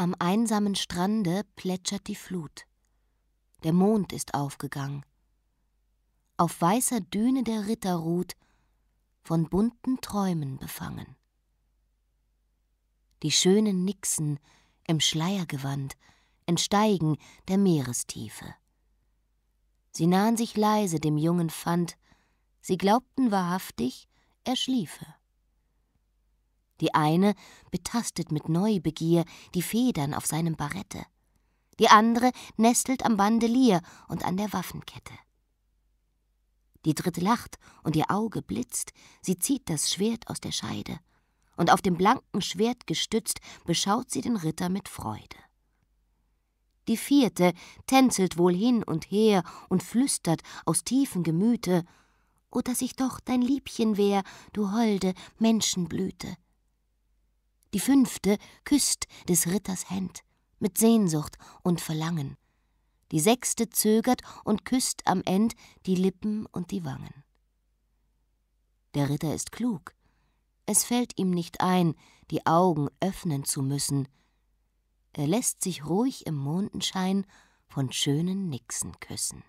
Am einsamen Strande plätschert die Flut. Der Mond ist aufgegangen. Auf weißer Düne der Ritter ruht, von bunten Träumen befangen. Die schönen Nixen im Schleiergewand entsteigen der Meerestiefe. Sie nahen sich leise dem jungen Pfand, sie glaubten wahrhaftig, er schliefe. Die eine betastet mit Neubegier die Federn auf seinem Barette, die andere nestelt am Bandelier und an der Waffenkette. Die dritte lacht und ihr Auge blitzt, sie zieht das Schwert aus der Scheide, und auf dem blanken Schwert gestützt beschaut sie den Ritter mit Freude. Die vierte tänzelt wohl hin und her und flüstert aus tiefem Gemüte, O dass ich doch dein Liebchen wär, du holde Menschenblüte, die fünfte küsst des Ritters Händ mit Sehnsucht und Verlangen. Die sechste zögert und küsst am End die Lippen und die Wangen. Der Ritter ist klug. Es fällt ihm nicht ein, die Augen öffnen zu müssen. Er lässt sich ruhig im Mondenschein von schönen Nixen küssen.